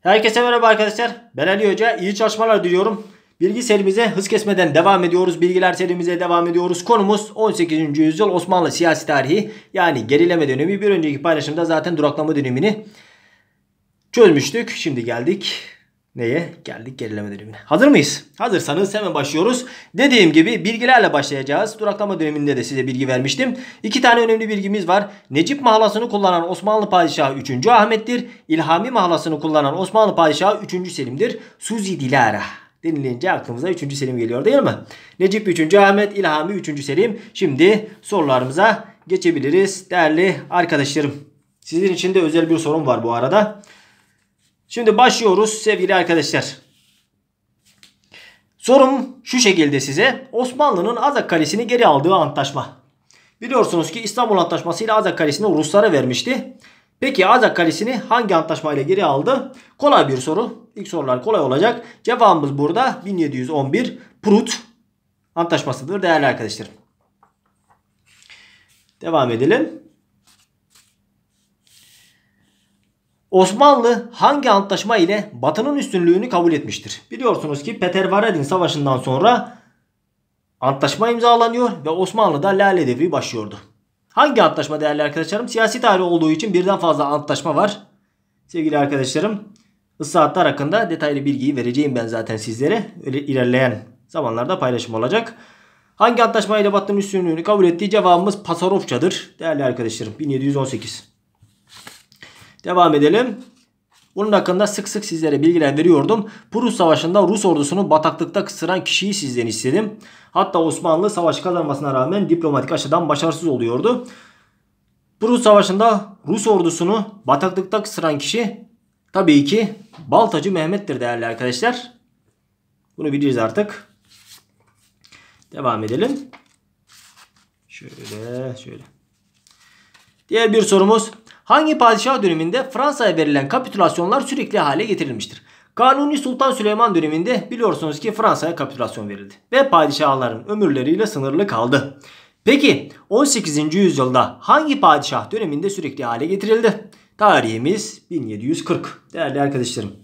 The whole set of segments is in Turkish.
Herkese merhaba arkadaşlar. Ben Ali Hoca. İyi çalışmalar diliyorum. Bilgi serimize hız kesmeden devam ediyoruz. Bilgiler serimize devam ediyoruz. Konumuz 18. yüzyıl Osmanlı siyasi tarihi yani gerileme dönemi. Bir önceki paylaşımda zaten duraklama dönemini çözmüştük. Şimdi geldik Neye? Geldik gerileme dönemine. Hazır mıyız? Hazırsanız hemen başlıyoruz. Dediğim gibi bilgilerle başlayacağız. Duraklama döneminde de size bilgi vermiştim. İki tane önemli bilgimiz var. Necip mahlasını kullanan Osmanlı Padişahı 3. Ahmet'tir. İlhami mahlasını kullanan Osmanlı Padişahı 3. Selim'dir. Suzi Dilara denilince aklımıza 3. Selim geliyor değil mi? Necip 3. Ahmet, İlhami 3. Selim. Şimdi sorularımıza geçebiliriz değerli arkadaşlarım. Sizin için de özel bir sorum var bu arada. Şimdi başlıyoruz sevgili arkadaşlar. Sorum şu şekilde size. Osmanlı'nın Azak Kalesi'ni geri aldığı antlaşma. Biliyorsunuz ki İstanbul Antlaşması ile Azak Kalesi'ni Ruslara vermişti. Peki Azak Kalesi'ni hangi antlaşmayla geri aldı? Kolay bir soru. İlk sorular kolay olacak. Cevabımız burada 1711 Prut antlaşmasıdır değerli arkadaşlarım. Devam edelim. Osmanlı hangi antlaşma ile Batı'nın üstünlüğünü kabul etmiştir? Biliyorsunuz ki Peter Petervaradin Savaşı'ndan sonra antlaşma imzalanıyor ve Osmanlı'da Lale Devri başlıyordu. Hangi antlaşma değerli arkadaşlarım? Siyasi tarih olduğu için birden fazla antlaşma var. Sevgili arkadaşlarım ıslahatlar hakkında detaylı bilgiyi vereceğim ben zaten sizlere. Öyle ilerleyen zamanlarda paylaşım olacak. Hangi antlaşma ile Batı'nın üstünlüğünü kabul ettiği cevabımız Pasarofça'dır. Değerli arkadaşlarım 1718. Devam edelim. Bunun hakkında sık sık sizlere bilgilendiriyordum. Prus Savaşı'nda Rus ordusunu bataklıkta kısıran kişiyi sizden istedim. Hatta Osmanlı savaş kazanmasına rağmen diplomatik açıdan başarısız oluyordu. Prus Savaşı'nda Rus ordusunu bataklıkta kısıran kişi tabii ki Baltacı Mehmet'tir değerli arkadaşlar. Bunu biliriz artık. Devam edelim. Şöyle şöyle. Diğer bir sorumuz Hangi padişah döneminde Fransa'ya verilen kapitülasyonlar sürekli hale getirilmiştir? Kanuni Sultan Süleyman döneminde biliyorsunuz ki Fransa'ya kapitülasyon verildi ve padişahların ömürleriyle sınırlı kaldı. Peki 18. yüzyılda hangi padişah döneminde sürekli hale getirildi? Tarihimiz 1740 değerli arkadaşlarım.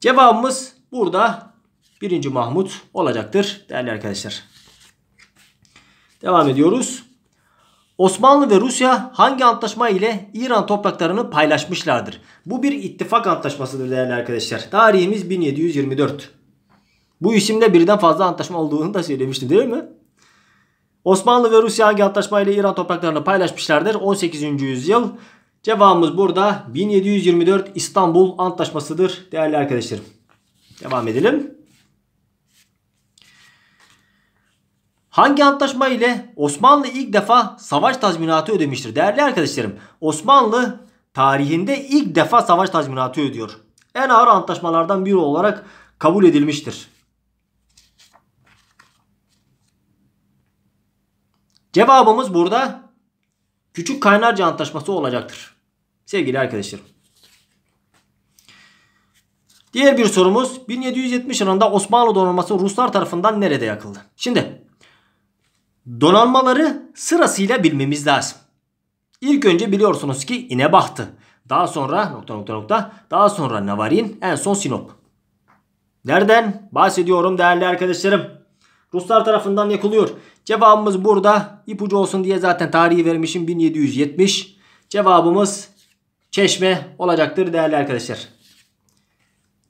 Cevabımız burada 1. Mahmut olacaktır değerli arkadaşlar. Devam ediyoruz. Osmanlı ve Rusya hangi antlaşma ile İran topraklarını paylaşmışlardır? Bu bir ittifak antlaşmasıdır değerli arkadaşlar. Tarihimiz 1724. Bu isimde birden fazla antlaşma olduğunu da söylemiştim değil mi? Osmanlı ve Rusya hangi antlaşma ile İran topraklarını paylaşmışlardır? 18. yüzyıl. Cevabımız burada 1724 İstanbul Antlaşması'dır değerli arkadaşlarım. Devam edelim. Hangi antlaşma ile Osmanlı ilk defa savaş tazminatı ödemiştir? Değerli arkadaşlarım Osmanlı tarihinde ilk defa savaş tazminatı ödüyor. En ağır antlaşmalardan biri olarak kabul edilmiştir. Cevabımız burada Küçük Kaynarca Antlaşması olacaktır. Sevgili arkadaşlarım. Diğer bir sorumuz 1770 yılında Osmanlı donanması Ruslar tarafından nerede yakıldı? Şimdi Donanmaları sırasıyla bilmemiz lazım. İlk önce biliyorsunuz ki İnebahtı. Daha sonra nokta nokta nokta. Daha sonra Navarin. En son Sinop. Nereden bahsediyorum değerli arkadaşlarım? Ruslar tarafından yakılıyor. Cevabımız burada. İpucu olsun diye zaten tarihi vermişim 1770. Cevabımız Çeşme olacaktır değerli arkadaşlar.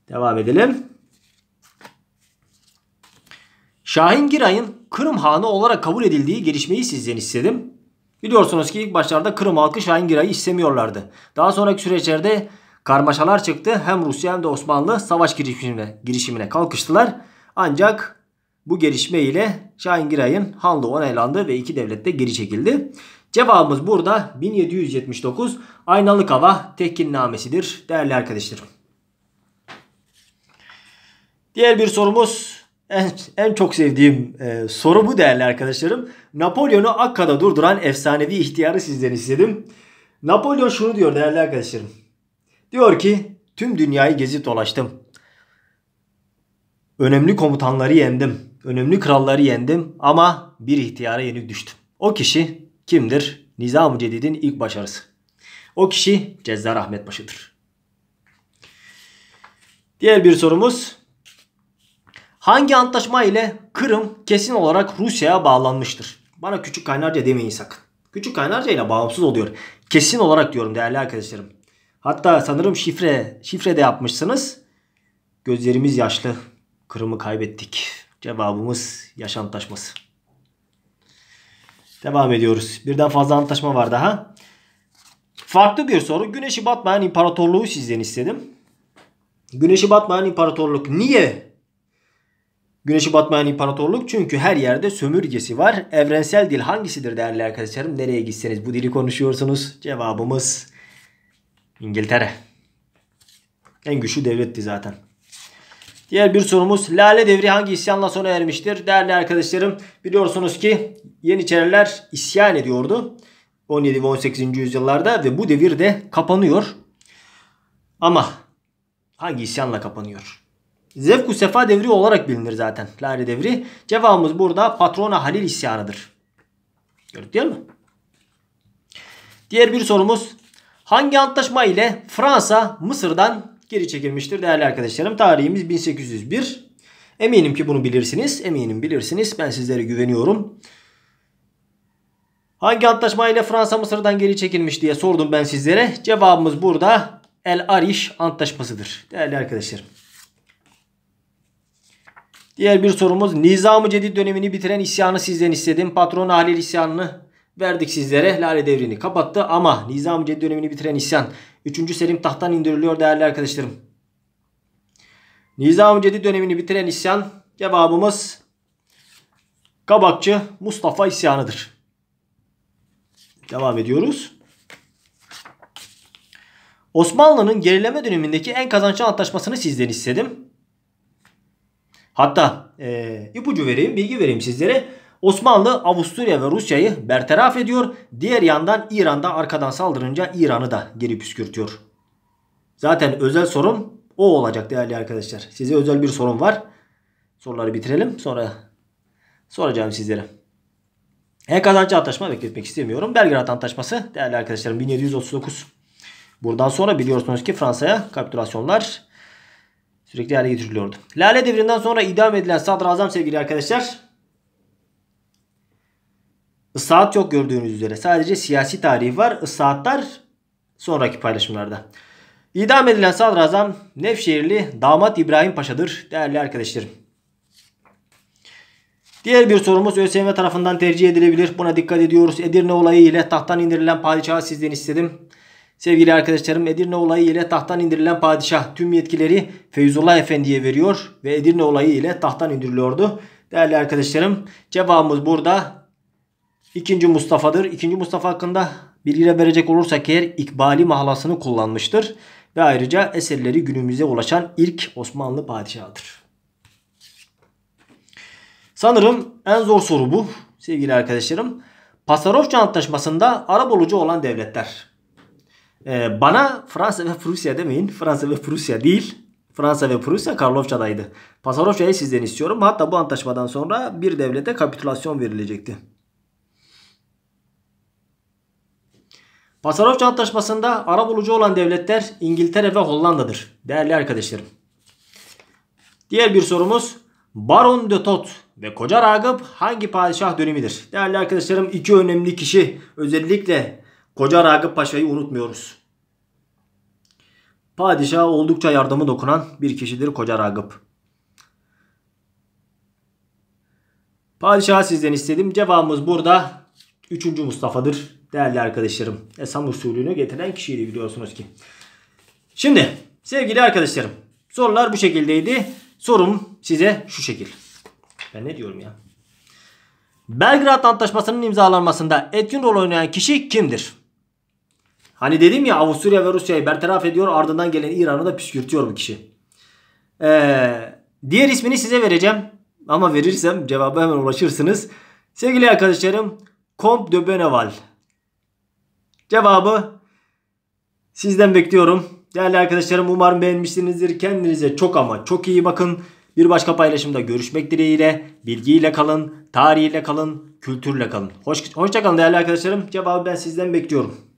Devam edelim. Şahin Giray'ın Kırım Hanı olarak kabul edildiği gelişmeyi sizden istedim. Biliyorsunuz ki ilk başlarda Kırım halkı Şahin Giray'ı istemiyorlardı. Daha sonraki süreçlerde karmaşalar çıktı. Hem Rusya hem de Osmanlı savaş girişimine, girişimine kalkıştılar. Ancak bu gelişme ile Şahin Giray'ın Hanlı onaylandı ve iki devlet de geri çekildi. Cevabımız burada 1779 Aynalık Hava Tekkinnamesidir değerli arkadaşlarım. Diğer bir sorumuz en, en çok sevdiğim e, soru bu değerli arkadaşlarım. Napolyon'u Akka'da durduran efsanevi ihtiyarı sizden istedim. Napolyon şunu diyor değerli arkadaşlarım. Diyor ki tüm dünyayı gezip dolaştım. Önemli komutanları yendim. Önemli kralları yendim ama bir ihtiyara yenik düştüm. O kişi kimdir? Nizam-ı Cedid'in ilk başarısı. O kişi Cezzar Ahmet Paşa'dır. Diğer bir sorumuz Hangi antlaşma ile Kırım kesin olarak Rusya'ya bağlanmıştır? Bana küçük kaynarca demeyin sakın. Küçük kaynarca ile bağımsız oluyor. Kesin olarak diyorum değerli arkadaşlarım. Hatta sanırım şifre şifre de yapmışsınız. Gözlerimiz yaşlı. Kırım'ı kaybettik. Cevabımız yaş antlaşması. Devam ediyoruz. Birden fazla antlaşma var daha. Farklı bir soru. Güneşi batmayan imparatorluğu sizden istedim. Güneşi batmayan imparatorluk niye Güneşi batmayan imparatorluk çünkü her yerde sömürgesi var. Evrensel dil hangisidir değerli arkadaşlarım? Nereye gitseniz bu dili konuşuyorsunuz. Cevabımız İngiltere. En güçlü devletti zaten. Diğer bir sorumuz Lale Devri hangi isyanla sona ermiştir? Değerli arkadaşlarım biliyorsunuz ki Yeniçeriler isyan ediyordu. 17 ve 18. yüzyıllarda ve bu devir de kapanıyor. Ama hangi isyanla kapanıyor? Zevku sefa devri olarak bilinir zaten. Lari devri. Cevabımız burada patrona Halil isyanıdır. Gördük değil mi? Diğer bir sorumuz. Hangi antlaşma ile Fransa Mısır'dan geri çekilmiştir değerli arkadaşlarım? Tarihimiz 1801. Eminim ki bunu bilirsiniz. Eminim bilirsiniz. Ben sizlere güveniyorum. Hangi antlaşma ile Fransa Mısır'dan geri çekilmiş diye sordum ben sizlere. Cevabımız burada El Ariş antlaşmasıdır değerli arkadaşlarım. Diğer bir sorumuz Nizam-ı Cedid dönemini bitiren isyanı sizden istedim. Patron Halil isyanını verdik sizlere. Lale devrini kapattı ama Nizam-ı Cedid dönemini bitiren isyan 3. Selim tahttan indiriliyor değerli arkadaşlarım. Nizam-ı Cedid dönemini bitiren isyan cevabımız Kabakçı Mustafa isyanıdır. Devam ediyoruz. Osmanlı'nın gerileme dönemindeki en kazançlı antlaşmasını sizden istedim. Hatta e, ipucu vereyim, bilgi vereyim sizlere. Osmanlı Avusturya ve Rusya'yı bertaraf ediyor. Diğer yandan İran'da arkadan saldırınca İran'ı da geri püskürtüyor. Zaten özel sorum o olacak değerli arkadaşlar. Size özel bir sorum var. Soruları bitirelim. Sonra soracağım sizlere. He kazancı antlaşma bekletmek istemiyorum. Belgrad Antlaşması değerli arkadaşlarım 1739. Buradan sonra biliyorsunuz ki Fransa'ya kapitülasyonlar Sürekli hale getiriliyordu. Lale devrinden sonra idam edilen sadrazam sevgili arkadaşlar ıslahat yok gördüğünüz üzere. Sadece siyasi tarih var. Islahatlar sonraki paylaşımlarda. İdam edilen sadrazam Nevşehirli damat İbrahim Paşa'dır değerli arkadaşlarım. Diğer bir sorumuz ÖSYM tarafından tercih edilebilir. Buna dikkat ediyoruz. Edirne olayı ile tahttan indirilen padişahı sizden istedim. Sevgili arkadaşlarım Edirne olayı ile tahttan indirilen padişah tüm yetkileri Feyzullah Efendi'ye veriyor ve Edirne olayı ile tahttan indiriliyordu. Değerli arkadaşlarım cevabımız burada 2. Mustafa'dır. 2. Mustafa hakkında bilgiler verecek olursak eğer İkbali mahlasını kullanmıştır ve ayrıca eserleri günümüze ulaşan ilk Osmanlı padişahıdır. Sanırım en zor soru bu sevgili arkadaşlarım. Pasarofça Antlaşması'nda Arap olucu olan devletler. Ee, bana Fransa ve Prusya demeyin. Fransa ve Prusya değil. Fransa ve Prusya Karlovçadaydı. Pasarofça'yı sizden istiyorum. Hatta bu antlaşmadan sonra bir devlete kapitülasyon verilecekti. Pasarofça Antlaşması'nda ara bulucu olan devletler İngiltere ve Hollanda'dır. Değerli arkadaşlarım. Diğer bir sorumuz Baron de Tot ve Koca Ragıp hangi padişah dönemidir? Değerli arkadaşlarım iki önemli kişi özellikle Koca Ragıp Paşa'yı unutmuyoruz. Padişaha oldukça yardımı dokunan bir kişidir Koca Ragıp. Padişaha sizden istedim. Cevabımız burada 3. Mustafa'dır değerli arkadaşlarım. Esam usulünü getiren kişiydi biliyorsunuz ki. Şimdi sevgili arkadaşlarım sorular bu şekildeydi. Sorum size şu şekil. Ben ne diyorum ya? Belgrad Antlaşması'nın imzalanmasında etkin rol oynayan kişi kimdir? Hani dedim ya Avusturya ve Rusya'yı bertaraf ediyor ardından gelen İran'ı da püskürtüyor bu kişi. Ee, diğer ismini size vereceğim. Ama verirsem cevabı hemen ulaşırsınız. Sevgili arkadaşlarım Comte de Beneval. Cevabı sizden bekliyorum. Değerli arkadaşlarım umarım beğenmişsinizdir. Kendinize çok ama çok iyi bakın. Bir başka paylaşımda görüşmek dileğiyle. Bilgiyle kalın, tarihiyle kalın, kültürle kalın. Hoş, hoşça kalın değerli arkadaşlarım. Cevabı ben sizden bekliyorum.